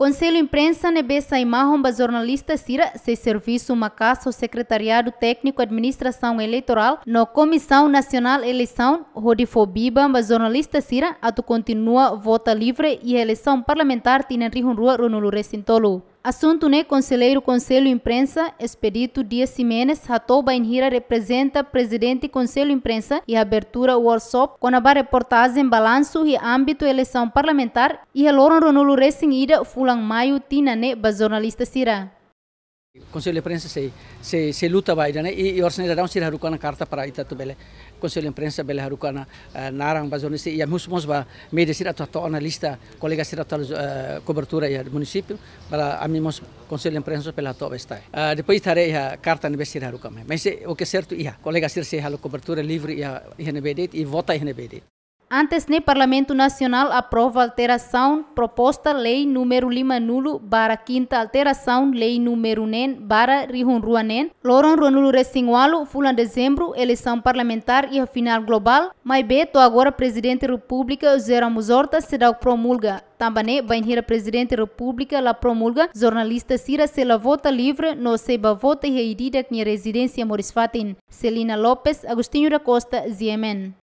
Conselho Imprensa Nebessa e Marromba jornalista Cira, se serviço uma caça ao Secretariado Técnico Administração Eleitoral no Comissão Nacional Eleição, Rodifobiba, jornalista Cira, ato continua vota livre e eleição parlamentar Tinanri Rua Ronulu Recintolo. Assunto né, conselheiro Conselho Imprensa, expedito Dias Ximenes, Ratoba Inhira representa presidente Conselho Imprensa e abertura workshop com a reportagem balanço e âmbito eleição parlamentar e a Loron Ronulu Racing Ida Fulang Maio Tina né, jornalista Sira. Conselho de Imprensa se, se, se luta vai né e orçane da sir harukana carta para ita tu bele Conselho de Imprensa bele harukana uh, eh, narang bazone se ia mus mos ba media sir atu atu analista colega sir atu uh, eh, cobertura ia município para a mim mimos Conselho de Imprensa pela tua está uh, eh, depois tare a carta ne sir harukama mas o que é certo ia colega sir se halo cobertura livre ia ia ne bedet e vota ia ne bedet Antes, nem Parlamento Nacional aprova a alteração proposta Lei número Lima Nulo para quinta alteração Lei número Nen para ruanen. Loron Ronulo Recingualo, fulano Dezembro, eleição parlamentar e a final global, Mais Beto agora Presidente da República, Zera Musorta, se dá promulga. Também vai ir a Presidente da República, la promulga, jornalista Cira se la vota livre, não seba vota e reirida que residência Morisfatin. Celina Lopes, Agostinho da Costa, Ziemen.